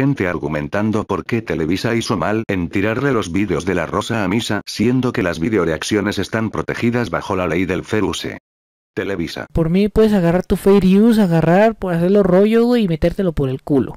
gente argumentando por qué Televisa hizo mal en tirarle los vídeos de la rosa a misa, siendo que las videoreacciones están protegidas bajo la ley del Feruse. Televisa. Por mí puedes agarrar tu fair use, agarrar, por pues, hacerlo rollo, y metértelo por el culo.